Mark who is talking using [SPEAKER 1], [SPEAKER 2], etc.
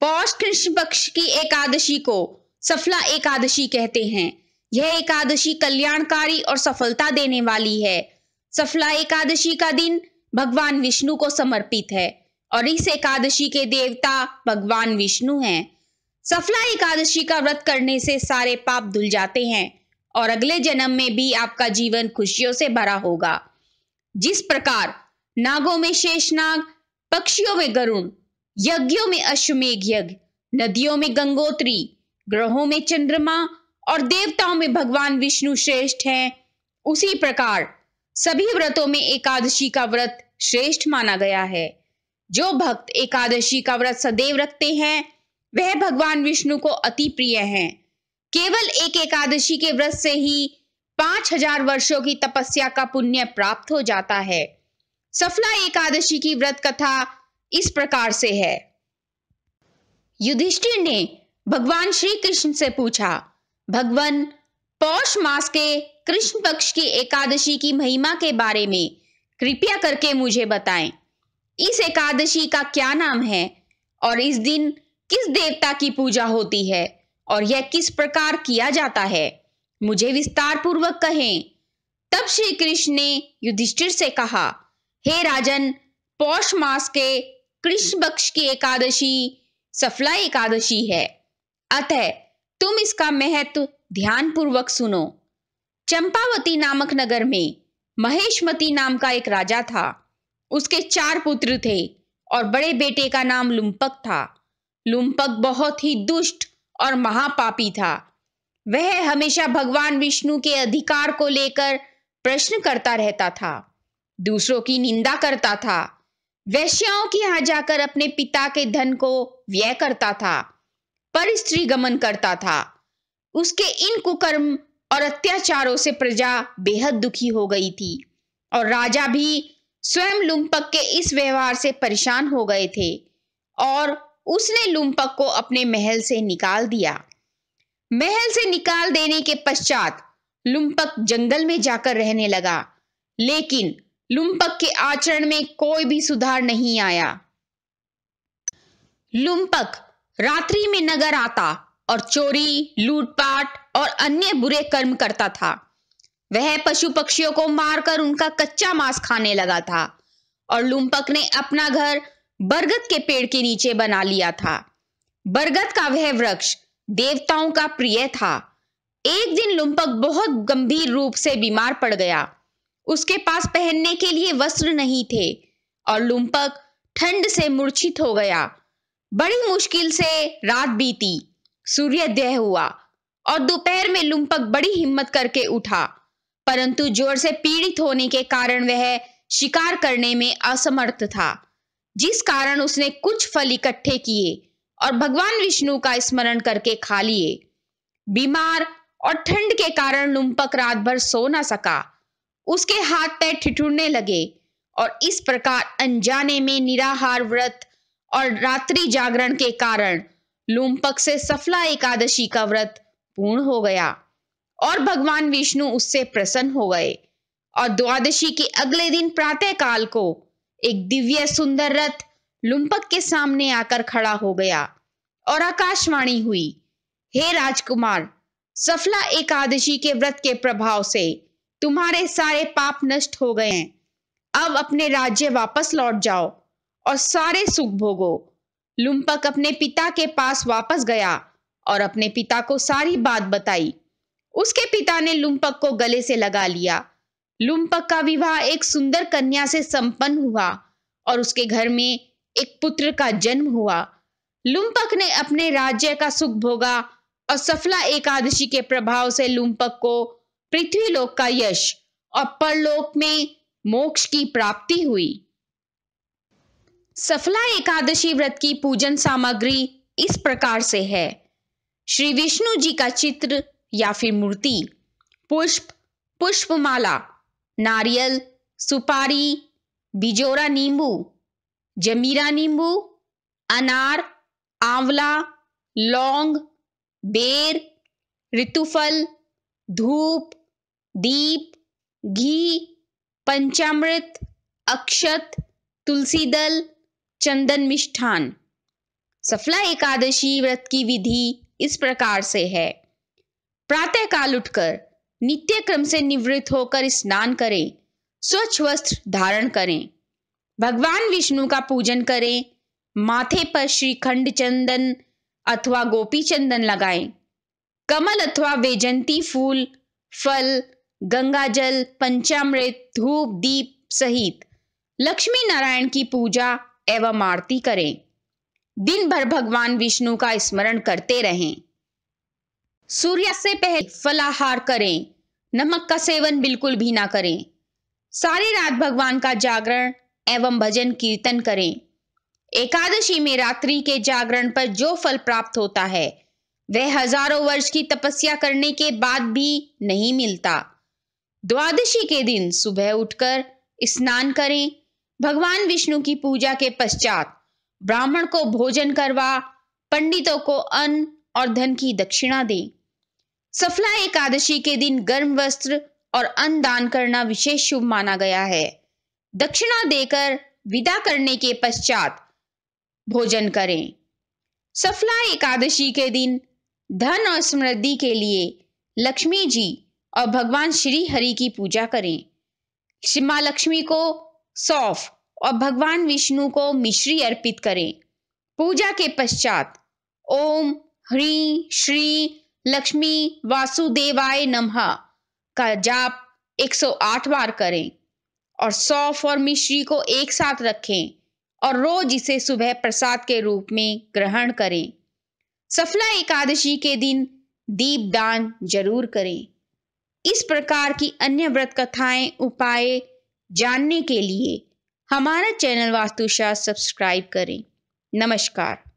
[SPEAKER 1] पौष कृष्ण पक्ष की एकादशी को सफला एकादशी कहते हैं यह एकादशी कल्याणकारी और सफलता देने वाली है सफला एकादशी का दिन भगवान विष्णु को समर्पित है और इस एकादशी के देवता भगवान विष्णु हैं सफला एकादशी का व्रत करने से सारे पाप धुल जाते हैं और अगले जन्म में भी आपका जीवन खुशियों से भरा होगा जिस प्रकार नागों में शेषनाग पक्षियों में गरुण यज्ञों में अश्वमेघ यज्ञ नदियों में गंगोत्री ग्रहों में चंद्रमा और देवताओं में भगवान विष्णु श्रेष्ठ हैं उसी प्रकार सभी व्रतों में एकादशी का व्रत श्रेष्ठ माना गया है जो भक्त एकादशी का व्रत सदैव रखते हैं वह भगवान विष्णु को अति प्रिय हैं केवल एक एकादशी के व्रत से ही पांच हजार वर्षों की तपस्या का पुण्य प्राप्त हो जाता है सफला एकादशी की व्रत कथा इस प्रकार से है युधिष्ठिर ने भगवान श्री कृष्ण से पूछा भगवान पौष मास के कृष्ण पक्ष की एकादशी की महिमा के बारे में कृपया करके मुझे बताएं इस एकादशी का क्या नाम है और इस दिन किस देवता की पूजा होती है और यह किस प्रकार किया जाता है मुझे विस्तार पूर्वक कहें तब श्री कृष्ण ने युधिष्ठिर से कहा हे राजन पौष मास के कृष्ण पक्ष की एकादशी सफला एकादशी है अतः तुम इसका महत्व ध्यान पूर्वक सुनो चंपावती नामक नगर में महेशमती नाम का एक राजा था उसके चार पुत्र थे और बड़े बेटे का नाम लुम्पक था लुम्पक बहुत ही दुष्ट और महापापी था वह हमेशा भगवान विष्णु के अधिकार को लेकर प्रश्न करता रहता था दूसरों की निंदा करता था वैश्याओं के यहां जाकर अपने पिता के धन को व्यय करता था पर स्त्री गमन करता था उसके इन कुकर्म और अत्याचारों से प्रजा बेहद दुखी हो गई थी और राजा भी स्वयं लुम्पक के इस व्यवहार से परेशान हो गए थे और उसने लुम्पक को अपने महल से निकाल दिया महल से निकाल देने के पश्चात लुम्पक जंगल में जाकर रहने लगा लेकिन लुम्पक के आचरण में कोई भी सुधार नहीं आया लुम्पक रात्रि में नगर आता और चोरी लूटपाट और अन्य बुरे कर्म करता था वह पशु पक्षियों को मारकर उनका कच्चा मांस खाने लगा था और लुम्पक ने अपना घर बरगद के पेड़ के नीचे बना लिया था बरगद का वह वृक्ष देवताओं का प्रिय था एक दिन लुम्पक बहुत गंभीर रूप से बीमार पड़ गया उसके पास पहनने के लिए वस्त्र नहीं थे और लुम्पक ठंड से मूर्छित हो गया बड़ी मुश्किल से रात बीती सूर्योदय हुआ और दोपहर में लुम्पक बड़ी हिम्मत करके उठा परंतु जोर से पीड़ित होने के कारण वह शिकार करने में असमर्थ था जिस कारण उसने कुछ फल इकट्ठे किए और भगवान विष्णु का स्मरण करके खा लिए बीमार और ठंड के कारण लुम्पक रात भर सो ना सका उसके हाथ पैर ठिठुरने लगे और इस प्रकार अनजाने में निराहार व्रत और रात्रि जागरण के कारण लूमपक से सफला एकादशी का व्रत पूर्ण हो गया और भगवान विष्णु उससे प्रसन्न हो गए और द्वादशी के अगले दिन प्रातः काल को एक दिव्य सुंदर रथ लुम्पक के सामने आकर खड़ा हो गया और आकाशवाणी हुई हे राजकुमार सफला एकादशी के व्रत के प्रभाव से तुम्हारे सारे पाप नष्ट हो गए हैं अब अपने राज्य वापस लौट जाओ और सारे सुख भोगो लुम्पक अपने पिता के पास वापस गया और अपने पिता को सारी बात बताई उसके पिता ने लुम्पक को गले से लगा लिया लुम्पक का विवाह एक सुंदर कन्या से संपन्न हुआ और उसके घर में एक पुत्र का जन्म हुआ लुम्पक ने अपने राज्य का सुख भोगा और सफला एकादशी के प्रभाव से लुम्पक को पृथ्वी लोक का यश और परलोक में मोक्ष की प्राप्ति हुई सफला एकादशी व्रत की पूजन सामग्री इस प्रकार से है श्री विष्णु जी का चित्र या फिर मूर्ति पुष्प पुष्पमाला नारियल सुपारी बिजोरा नींबू जमीरा नींबू अनार आंवला लौंग बेर ऋतुफल धूप दीप घी पंचामृत अक्षत तुलसी दल चंदन मिष्ठान सफला एकादशी व्रत की विधि इस प्रकार से है प्रातः काल उठकर नित्य क्रम से निवृत्त होकर स्नान करें स्वच्छ वस्त्र धारण करें भगवान विष्णु का पूजन करें माथे पर श्रीखंड चंदन अथवा गोपी चंदन लगाएं कमल अथवा वेजंती फूल फल गंगा जल पंचामृत धूप दीप सहित लक्ष्मी नारायण की पूजा एवं आरती करें दिन भर भगवान विष्णु का स्मरण करते रहें सूर्य से पहले फलाहार करें नमक का सेवन बिल्कुल भी ना करें सारी रात भगवान का जागरण एवं भजन कीर्तन करें एकादशी में रात्रि के जागरण पर जो फल प्राप्त होता है वह हजारों वर्ष की तपस्या करने के बाद भी नहीं मिलता द्वादशी के दिन सुबह उठकर स्नान करें भगवान विष्णु की पूजा के पश्चात ब्राह्मण को भोजन करवा पंडितों को अन्न और धन की दक्षिणा दें सफला एकादशी के दिन गर्म वस्त्र और अन्न दान करना विशेष शुभ माना गया है दक्षिणा देकर विदा करने के पश्चात भोजन करें सफला एकादशी के दिन धन और समृद्धि के लिए लक्ष्मी जी और भगवान श्री हरि की पूजा करें श्री माँ लक्ष्मी को सौफ और भगवान विष्णु को मिश्री अर्पित करें पूजा के पश्चात ओम ह्री श्री लक्ष्मी वासुदेवाय नमः का जाप 108 बार करें और सौफ और मिश्री को एक साथ रखें और रोज इसे सुबह प्रसाद के रूप में ग्रहण करें सफला एकादशी के दिन दीप दान जरूर करें इस प्रकार की अन्य व्रत कथाएं उपाय जानने के लिए हमारा चैनल वास्तुशास्त्र सब्सक्राइब करें नमस्कार